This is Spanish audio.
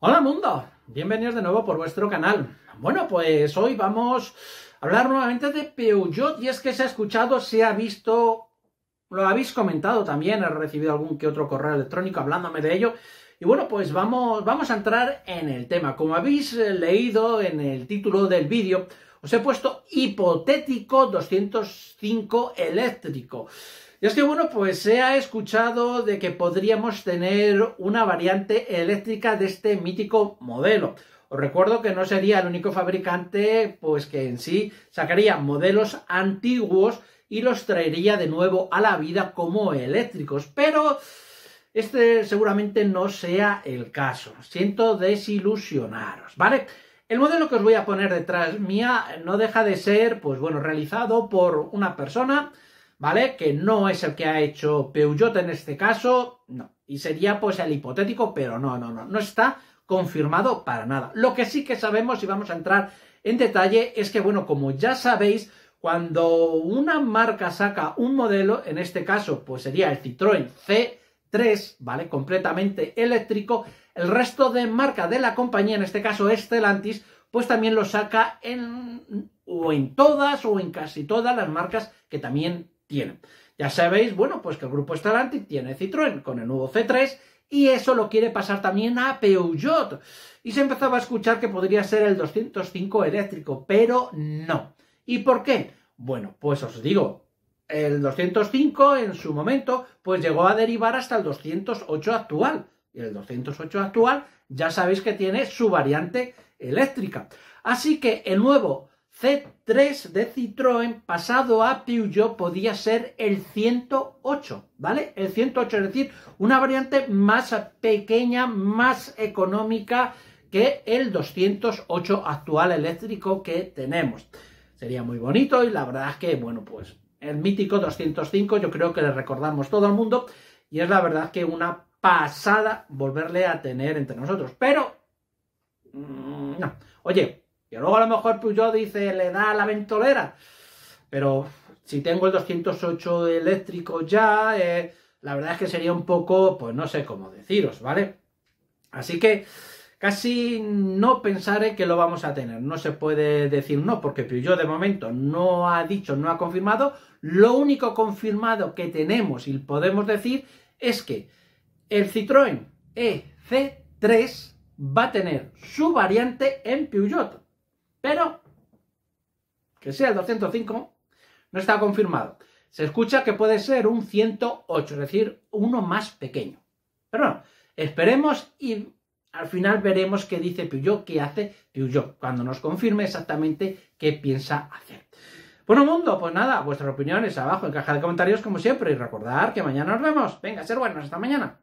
Hola mundo, bienvenidos de nuevo por vuestro canal. Bueno, pues hoy vamos a hablar nuevamente de Peugeot y es que se ha escuchado, se ha visto, lo habéis comentado también, he recibido algún que otro correo electrónico hablándome de ello. Y bueno, pues vamos, vamos a entrar en el tema. Como habéis eh, leído en el título del vídeo, os he puesto hipotético 205 eléctrico. Y es que, bueno, pues se ha escuchado de que podríamos tener una variante eléctrica de este mítico modelo. Os recuerdo que no sería el único fabricante, pues que en sí sacaría modelos antiguos y los traería de nuevo a la vida como eléctricos. Pero este seguramente no sea el caso. Siento desilusionaros, ¿vale? El modelo que os voy a poner detrás mía no deja de ser, pues bueno, realizado por una persona ¿vale? Que no es el que ha hecho Peugeot en este caso, no. Y sería pues el hipotético, pero no, no, no, no está confirmado para nada. Lo que sí que sabemos, y vamos a entrar en detalle, es que, bueno, como ya sabéis, cuando una marca saca un modelo, en este caso, pues sería el Citroën C3, ¿vale? Completamente eléctrico. El resto de marca de la compañía, en este caso Excelantis, pues también lo saca en o en todas o en casi todas las marcas que también tiene. Ya sabéis, bueno, pues que el grupo Stellantis tiene Citroën con el nuevo C3 y eso lo quiere pasar también a Peugeot. Y se empezaba a escuchar que podría ser el 205 eléctrico, pero no. ¿Y por qué? Bueno, pues os digo, el 205 en su momento pues llegó a derivar hasta el 208 actual. Y el 208 actual ya sabéis que tiene su variante eléctrica. Así que el nuevo C3 de Citroën pasado a Peugeot podía ser el 108, ¿vale? El 108, es decir, una variante más pequeña, más económica que el 208 actual eléctrico que tenemos. Sería muy bonito y la verdad es que, bueno, pues el mítico 205 yo creo que le recordamos todo el mundo y es la verdad que una pasada volverle a tener entre nosotros. Pero, mm, no, oye, y luego a lo mejor Peugeot dice, le da la ventolera. Pero si tengo el 208 eléctrico ya, eh, la verdad es que sería un poco, pues no sé cómo deciros, ¿vale? Así que casi no pensaré que lo vamos a tener. No se puede decir no, porque Peugeot de momento no ha dicho, no ha confirmado. Lo único confirmado que tenemos y podemos decir es que el Citroën EC3 va a tener su variante en Peugeot pero que sea el 205 no está confirmado. Se escucha que puede ser un 108, es decir, uno más pequeño. Pero esperemos y al final veremos qué dice Peugeot, qué hace Peugeot, cuando nos confirme exactamente qué piensa hacer. Bueno, mundo, pues nada, vuestras opiniones abajo en caja de comentarios como siempre y recordar que mañana nos vemos. Venga, ser buenos, hasta mañana.